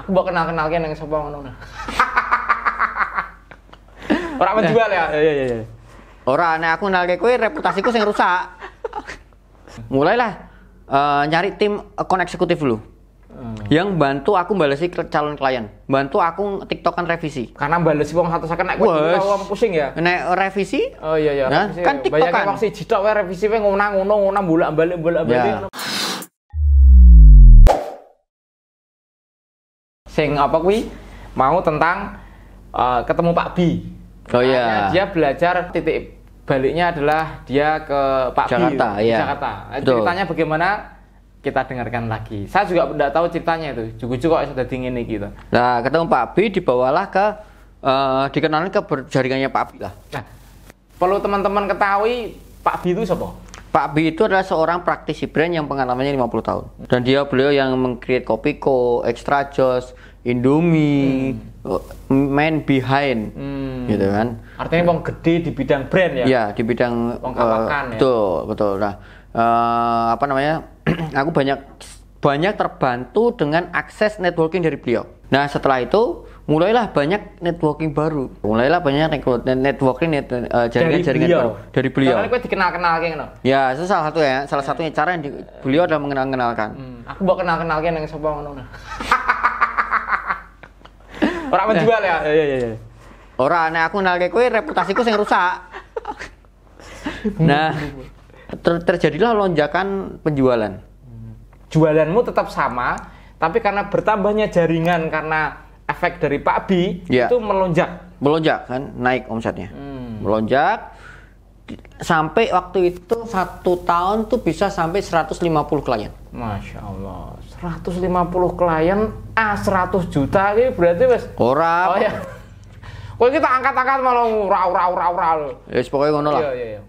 aku bawa kenal kenal yang sapa ngono orang menjual ya iya iya iya orang nah aku kenal kowe reputasiku yang rusak mulailah uh, nyari tim account eksekutif dulu hmm. yang bantu aku balesi calon klien bantu aku tiktokan revisi karena balesi wong satu sakit naik wong pusing ya revisi oh iya iya nah, revisi, kan tiktokan bayangin waktu si jidok revisi wong ngono ngono ngono bolak balik bolak balik yeah. sing apa kuwi mau tentang uh, ketemu Pak Bi. Oh iya. Dia belajar titik baliknya adalah dia ke Pak Jakarta, Bi. Iya. Jakarta. Jakarta. Eh, ceritanya bagaimana? Kita dengarkan lagi. Saya juga tidak tahu ceritanya itu. Cukup cukup kok sudah dingin nih gitu. Nah, ketemu Pak Bi dibawalah ke uh, dikenalin ke jaringannya Pak Bi lah. Nah, perlu teman-teman ketahui Pak Bi itu siapa? Pak B itu adalah seorang praktisi brand yang pengalamannya 50 tahun. Dan dia beliau yang meng-create Kopiko, Extra Joss, Indomie, hmm. Eh, man behind hmm. gitu kan. Artinya bang gede di bidang brand ya. Iya, di bidang Pengkapakan uh, eh, ya. Betul, betul. Nah, uh, apa namanya? aku banyak banyak terbantu dengan akses networking dari beliau. Nah, setelah itu mulailah banyak networking baru mulailah banyak networking net, uh, jaringan jaringan beliau. baru dari beliau karena gue dikenal kenal kayak gitu ya itu salah satu ya salah satunya cara yang di, beliau adalah mengenal kenalkan hmm, aku mau kenal kenal kayak yang sopo ngono orang menjual ya iya iya iya orang nah aku kenal kayak gue reputasiku yang rusak nah ter terjadilah lonjakan penjualan hmm. jualanmu tetap sama tapi karena bertambahnya jaringan karena efek dari Pak Bi yeah. itu melonjak. Melonjak kan, naik omsetnya. Hmm. Melonjak sampai waktu itu satu tahun tuh bisa sampai 150 klien. Masya Allah, 150 klien ah 100 juta ini berarti mas orang. Oh ya. Kalau kita angkat-angkat malah ora Ya, Yes, pokoknya ngono lah. Iya iya iya.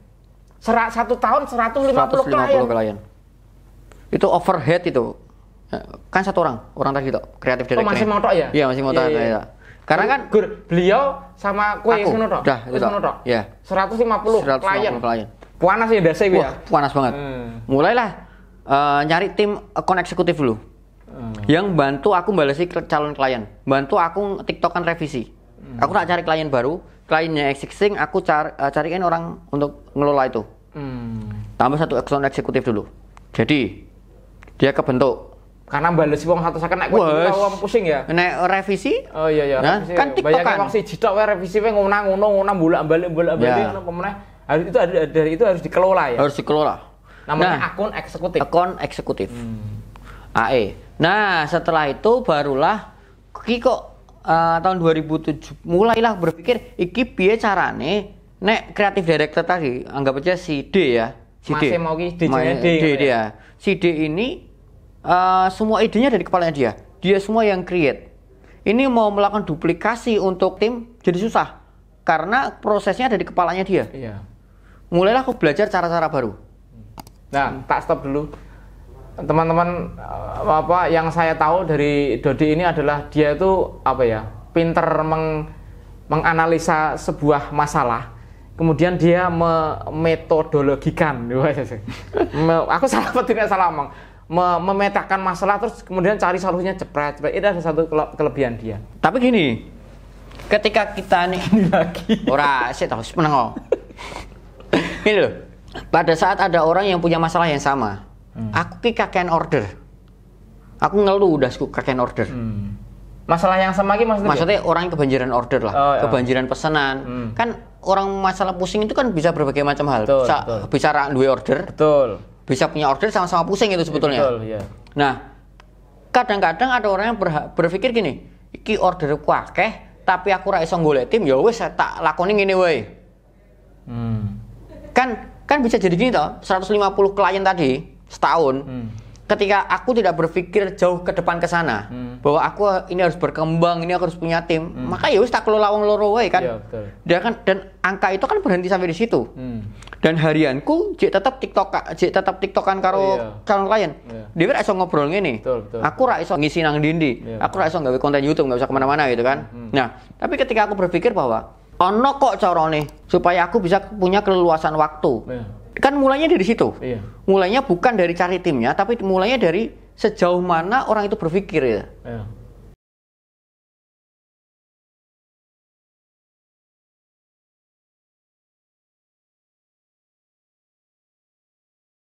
Serat satu tahun 150, 150 klien. klien. Itu overhead itu kan satu orang orang tadi tok gitu, kreatif dari oh, masih mau tok ya iya masih mau tok yeah, yeah. Iya. Iya. karena kan Gur, beliau sama kue aku tok dah itu tok ya lima puluh klien klien panas ya dasi ya panas banget hmm. mulailah uh, nyari tim account eksekutif dulu hmm. yang bantu aku balasi calon klien bantu aku tiktokan revisi hmm. aku nak cari klien baru kliennya existing aku car, uh, eh, cariin orang untuk ngelola itu hmm. tambah satu account eksekutif dulu jadi dia kebentuk karena balesi wong satu saken nek kowe wong pusing ya. Nek revisi? Oh iya iya. Nah, revisi, kan tiktok kan. Wong siji tok wae revisi wae ngono ngono ngono bolak-balik bolak-balik ya. ngono pemeneh. Harus itu ada dari itu harus dikelola ya. Harus dikelola. Namanya nah, akun eksekutif. Akun eksekutif. Hmm. AE. Nah, setelah itu barulah kok uh, tahun 2007 mulailah berpikir iki piye carane nek kreatif director tadi anggap aja si D ya. Si Masih D. mau ki D, D, D, D, D ya. Si D ini Eh, semua idenya dari kepalanya dia. Dia semua yang create. Ini mau melakukan duplikasi untuk tim jadi susah karena prosesnya dari kepalanya dia. Iya. Mulailah aku belajar cara-cara baru. Nah, tak stop dulu. Teman-teman eh, apa yang saya tahu dari Dodi ini adalah dia itu apa ya? pinter meng menganalisa sebuah masalah kemudian dia me aku salah apa tidak salah omong memetakan masalah terus kemudian cari solusinya cepat cepat itu ada satu kelebihan dia tapi gini ketika kita nih ini lagi ora sih tahu menang ini loh pada saat ada orang yang punya masalah yang sama hmm. aku ki kakek order aku ngeluh udah kakek order hmm. masalah yang sama lagi maksudnya maksudnya ya? orang kebanjiran order lah oh, iya. kebanjiran pesanan hmm. kan orang masalah pusing itu kan bisa berbagai macam hal betul, bisa betul. bicara dua order betul bisa punya order sama-sama pusing itu sebetulnya. Betul, ya. Nah, kadang-kadang ada orang yang berpikir gini, iki order ku akeh, tapi aku ra iso golek tim ya wis tak lakoni ini wae. Hmm. Kan kan bisa jadi gini toh, 150 klien tadi setahun. Hmm. Ketika aku tidak berpikir jauh ke depan ke sana, hmm. bahwa aku ini harus berkembang, ini aku harus punya tim, hmm. maka ya wis tak kelola wong loro wae kan. Ya, Dia kan dan angka itu kan berhenti sampai di situ. Hmm dan harianku cek tetap tiktok cek tetap tiktokan karo oh, iya. calon klien iya. dia ngobrol gini betul, betul. aku ra iso ngisi nang dindi iya. aku ra iso nggawe konten YouTube nggak bisa kemana-mana gitu kan hmm, hmm. nah tapi ketika aku berpikir bahwa ono kok nih supaya aku bisa punya keleluasan waktu iya. kan mulainya dari situ iya. mulainya bukan dari cari timnya tapi mulainya dari sejauh mana orang itu berpikir ya iya.